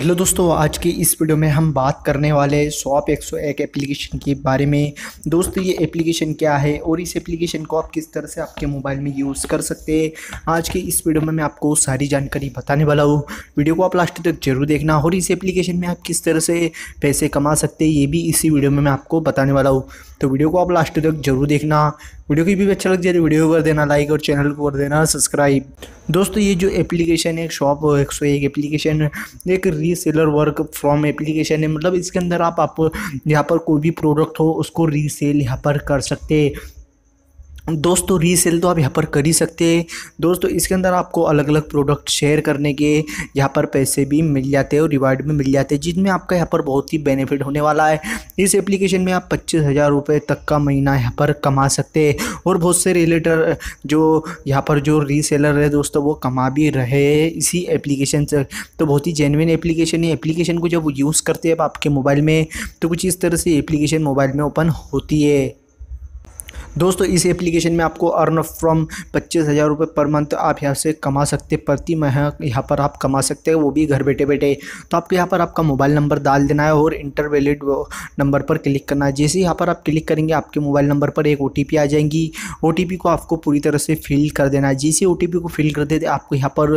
hello दोस्तों आज की इस वीडियो में हम बात करने वाले शॉप एक एप्लीकेशन के बारे में दोस्तों ये एप्लीकेशन क्या है और इस एप्लीकेशन को आप किस तरह से आपके मोबाइल में यूज़ कर सकते हैं आज के इस वीडियो में मैं आपको सारी जानकारी बताने वाला हूँ वीडियो को आप लास्ट तक जरूर देखना और इस एप्लीकेशन में आप किस तरह से पैसे कमा सकते हैं ये भी इसी वीडियो में मैं आपको बताने वाला हूँ तो वीडियो को आप लास्ट तक जरूर देखना वीडियो की भी अच्छा लग जाए तो वीडियो कर देना लाइक और चैनल को कर देना सब्सक्राइब दोस्तों ये जो एप्लीकेशन है शॉप एक सौ एक एप्लीकेशन एक रीसेलर वर्क फ्रॉम एप्लीकेशन है मतलब इसके अंदर आप, आप यहाँ पर कोई भी प्रोडक्ट हो उसको रीसेल यहाँ पर कर सकते दोस्तों तो रीसेल तो आप यहाँ पर कर ही सकते हैं दोस्तों तो इसके अंदर आपको अलग अलग प्रोडक्ट शेयर करने के यहाँ पर पैसे भी मिल जाते हैं और रिवार्ड भी मिल जाते हैं जिनमें आपका यहाँ पर बहुत ही बेनिफिट होने वाला है इस एप्लीकेशन में आप पच्चीस हज़ार रुपये तक का महीना यहाँ पर कमा सकते हैं और बहुत से रिलेटर जो यहाँ पर जो रीसेलर है दोस्तों वो कमा भी रहे इसी एप्लीकेशन से तो बहुत ही जेनविन एप्लीकेशन है एप्लीकेशन को जब यूज़ करते हैं आपके मोबाइल में तो कुछ इस तरह से एप्लीकेशन मोबाइल में ओपन होती है दोस्तों इस एप्लीकेशन में आपको अर्न फ्रॉम पच्चीस हज़ार रुपये पर मंथ आप यहाँ से कमा सकते प्रति माह यहाँ पर आप कमा सकते हैं वो भी घर बैठे बैठे तो आपको यहाँ पर आपका मोबाइल नंबर डाल देना है और इंटर वैलिड नंबर पर क्लिक करना है जैसे यहाँ पर आप क्लिक करेंगे आपके मोबाइल नंबर पर एक ओ आ जाएगी ओ को आपको पूरी तरह से फिल कर देना है जैसे ओ को फिल कर देते आपको यहाँ पर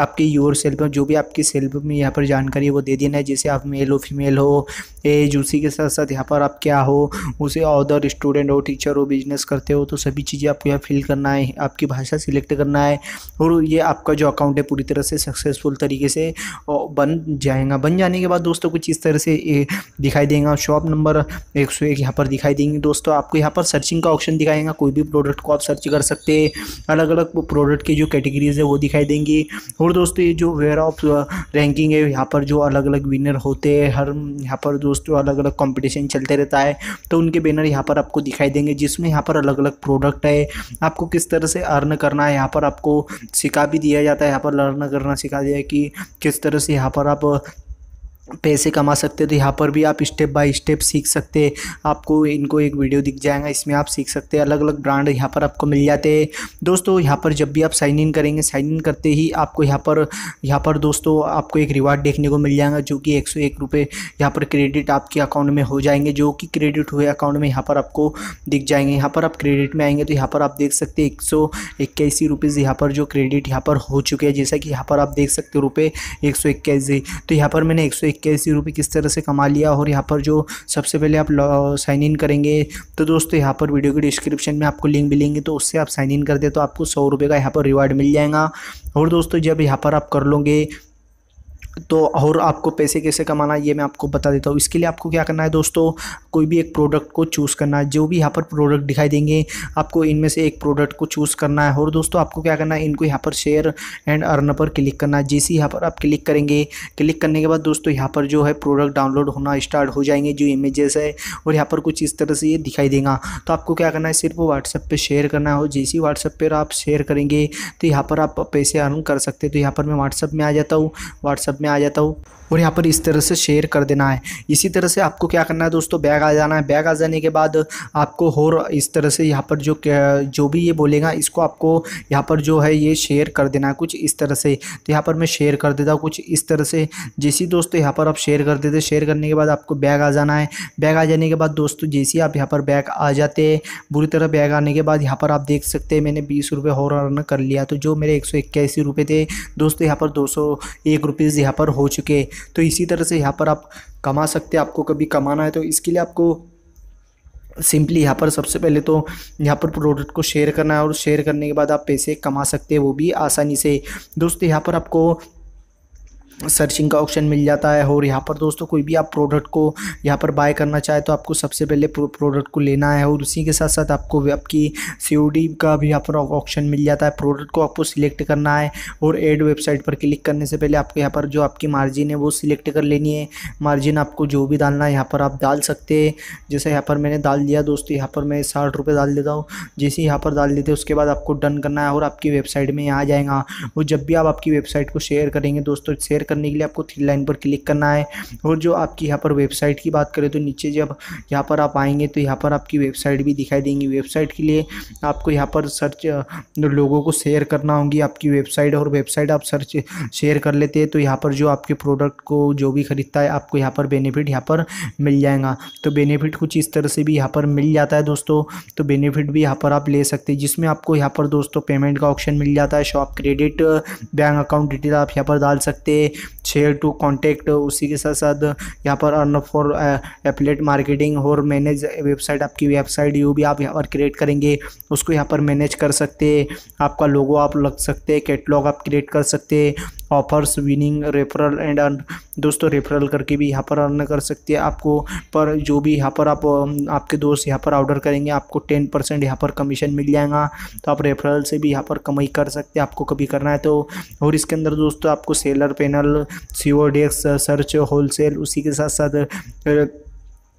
आपके योर सेल्फ जो भी आपके सेल्फ में यहाँ पर जानकारी है वो दे देना है जैसे आप मेल हो फीमेल हो एज उसी के साथ साथ यहाँ पर आप क्या हो उसे अदर स्टूडेंट हो टीचर हो बिजनेस बिजनेस करते हो तो सभी चीज़ें आपको यहाँ फिल करना है आपकी भाषा सिलेक्ट करना है और ये आपका जो अकाउंट है पूरी तरह से सक्सेसफुल तरीके से बन जाएगा बन जाने के बाद दोस्तों कुछ इस तरह से दिखाई देगा शॉप नंबर एक सौ एक यहाँ पर दिखाई देंगे दोस्तों आपको यहाँ पर सर्चिंग का ऑप्शन दिखाएगा कोई भी प्रोडक्ट को आप सर्च कर सकते हैं अलग अलग प्रोडक्ट की जो कैटेगरीज है वो दिखाई देंगी और दोस्तों ये जो वेयर ऑफ रैंकिंग है यहाँ पर जो अलग अलग विनर होते हैं हर यहाँ पर दोस्तों अलग अलग कॉम्पिटिशन चलते रहता है तो उनके बैनर यहाँ पर आपको दिखाई देंगे जिसमें यहाँ पर अलग अलग प्रोडक्ट है आपको किस तरह से अर्न करना है यहाँ पर आपको सिखा भी दिया जाता है यहाँ पर लर्न करना सिखा दिया है कि किस तरह से यहाँ पर आप पैसे कमा सकते हो तो यहाँ पर भी आप स्टेप बाय स्टेप सीख सकते हैं आपको इनको एक वीडियो दिख जाएगा इसमें आप सीख सकते हैं अलग अलग ब्रांड यहाँ पर आपको मिल जाते हैं दोस्तों यहाँ पर जब भी आप साइन इन करेंगे साइन इन करते ही आपको यहाँ पर यहाँ पर दोस्तों आपको एक रिवार्ड देखने को मिल जाएगा जो कि एक सौ एक रुपये यहाँ पर क्रेडिट आपके अकाउंट में हो जाएंगे जो कि क्रेडिट हुए अकाउंट में यहाँ पर आपको दिख जाएंगे यहाँ पर आप क्रेडिट में आएंगे तो यहाँ पर आप देख सकते हैं एक सौ इक्यासी रुपीज़ यहाँ पर जो क्रेडिट यहाँ पर हो चुके हैं जैसा कि यहाँ पर आप देख सकते हो रुपये एक सौ इक्यासी तो यहाँ पर मैंने एक सौ इक्यासी रुपये किस तरह से कमा लिया और यहाँ पर जो सबसे पहले आप साइन इन करेंगे तो दोस्तों यहाँ पर वीडियो के डिस्क्रिप्शन में आपको लिंक मिलेंगे तो उससे आप साइन इन कर दे तो आपको सौ रुपये का यहाँ पर रिवार्ड मिल जाएगा और दोस्तों जब यहाँ पर आप कर लोगे तो और आपको पैसे कैसे कमाना ये मैं आपको बता देता हूँ इसके लिए आपको क्या करना है दोस्तों कोई भी एक प्रोडक्ट को चूज़ करना है जो भी यहाँ पर प्रोडक्ट दिखाई देंगे आपको इनमें से एक प्रोडक्ट को चूज़ करना है और दोस्तों आपको क्या करना है इनको यहाँ पर शेयर एंड अर्न पर क्लिक करना है जैसे यहाँ पर आप क्लिक करेंगे क्लिक करने के बाद दोस्तों यहाँ पर जो है प्रोडक्ट डाउनलोड होना स्टार्ट हो जाएंगे जो इमेजेस है और यहाँ पर कुछ इस तरह से ये दिखाई देगा तो आपको क्या करना है सिर्फ व्हाट्सएप पर शेयर करना है और जैसे ही व्हाट्सएप पर आप शेयर करेंगे तो यहाँ पर आप पैसे अर्न कर सकते तो यहाँ पर मैं व्हाट्सअप में आ जाता हूँ व्हाट्सअप में आ जाता हूँ और यहाँ पर इस तरह से शेयर कर देना है इसी तरह से आपको क्या करना है दोस्तों बैग आ जाना है बैग आ जाने के बाद आपको और इस तरह से यहाँ पर जो जो भी ये बोलेगा इसको आपको यहाँ पर जो है ये शेयर कर देना है कुछ इस तरह से तो यहाँ पर मैं शेयर कर देता हूँ कुछ इस तरह से जैसे दोस्तों यहाँ पर आप शेयर कर देते शेयर करने के बाद आपको बैग आ जाना है बैग आ जाने के बाद दोस्तों जैसे आप यहाँ पर बैग आ जाते हैं बुरी तरह बैग आने के बाद यहाँ पर आप देख सकते हैं मैंने बीस रुपये और अर्न कर लिया तो जो मेरे एक सौ इक्यासी रुपये थे दोस्तों यहाँ पर दो सौ एक रुपीज़ यहाँ पर हो चुके तो इसी तरह से यहाँ पर आप कमा सकते हैं आपको कभी कमाना है तो इसके लिए आपको सिंपली यहाँ पर सबसे पहले तो यहाँ पर प्रोडक्ट को शेयर करना है और शेयर करने के बाद आप पैसे कमा सकते हैं वो भी आसानी से दोस्तों यहाँ पर आपको सर्चिंग का ऑप्शन मिल जाता है और यहाँ पर दोस्तों कोई भी आप प्रोडक्ट को यहाँ पर बाय करना चाहे तो आपको सबसे पहले प्रोडक्ट को लेना है और उसी के साथ साथ आपको आपकी सी का भी यहाँ पर ऑप्शन मिल जाता है प्रोडक्ट को आपको सिलेक्ट करना है और एड वेबसाइट पर क्लिक करने से पहले आपको यहाँ पर जो आपकी मार्जिन है वो सिलेक्ट कर लेनी है मार्जिन आपको जो भी डालना है यहाँ पर आप डाल सकते हैं जैसे यहाँ पर मैंने डाल दिया दोस्तों यहाँ पर मैं साठ रुपये डाल देता हूँ जैसे यहाँ पर डाल देते उसके बाद आपको डन करना है और आपकी वेबसाइट में आ जाएगा और जब भी आप आपकी वेबसाइट को शेयर करेंगे दोस्तों शेयर करने के लिए आपको थ्री लाइन पर क्लिक करना है और जो आपकी यहाँ पर वेबसाइट की बात करें तो नीचे जब यहाँ पर आप आएंगे तो यहाँ पर आपकी वेबसाइट भी दिखाई देंगी वेबसाइट के लिए आपको यहाँ पर सर्च लोगों को शेयर करना होगी आपकी वेबसाइट और वेबसाइट आप सर्च शेयर कर लेते हैं तो यहाँ पर जो आपके प्रोडक्ट को जो भी ख़रीदता है आपको यहाँ पर बेनिफिट यहाँ पर मिल जाएगा तो बेनिफिट कुछ इस तरह से भी यहाँ पर मिल जाता है दोस्तों तो बेनिफिट भी यहाँ पर आप ले सकते हैं जिसमें आपको यहाँ पर दोस्तों पेमेंट का ऑप्शन मिल जाता है shop credit bank account detail आप यहाँ पर डाल सकते हैं शेयर टू कॉन्टैक्ट उसी के साथ साथ यहाँ पर अर्न फॉर एपलेट मार्केटिंग और मैनेज वेबसाइट आपकी वेबसाइट यू भी आप यहाँ पर क्रिएट करेंगे उसको यहाँ पर मैनेज कर सकते आपका लोगो आप लग सकते कैटलॉग आप क्रिएट कर सकते offers winning referral and earn दोस्तों रेफरल करके भी यहाँ पर अर्न कर सकते हैं आपको पर जो भी यहाँ पर आप आपके दोस्त यहाँ पर ऑर्डर करेंगे आपको टेन परसेंट यहाँ पर कमीशन मिल जाएगा तो आप रेफरल से भी यहाँ पर कमाई कर सकते हैं आपको कभी करना है तो और इसके अंदर दोस्तों आपको seller panel CO desk search wholesale उसी के साथ साथ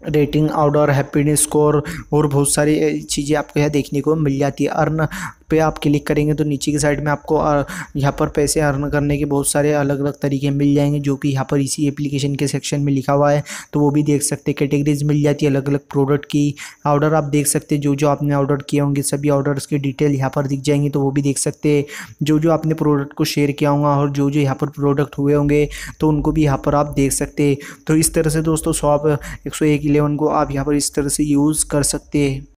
रेटिंग ऑर्डर हैप्पीनेस स्कोर और बहुत सारी चीज़ें आपको यहाँ देखने को मिल जाती है अर्न पे आप क्लिक करेंगे तो नीचे की साइड में आपको यहाँ पर पैसे अर्न करने के बहुत सारे अलग अलग तरीके मिल जाएंगे जो कि यहाँ पर इसी एप्लीकेशन के सेक्शन में लिखा हुआ है तो वो भी देख सकते हैं कैटेगरीज मिल जाती है अलग अलग प्रोडक्ट की ऑर्डर आप देख सकते हैं जो जो आपने ऑर्डर किए होंगे सभी ऑर्डर्स की डिटेल यहाँ पर दिख जाएंगी तो वो भी देख सकते हैं जो जो आपने प्रोडक्ट को शेयर किया होगा और जो जो यहाँ पर प्रोडक्ट हुए होंगे तो उनको भी यहाँ पर आप देख सकते तो इस तरह से दोस्तों शॉप एक सौ एक इलेवन को आप यहाँ पर इस तरह से यूज़ कर सकते हैं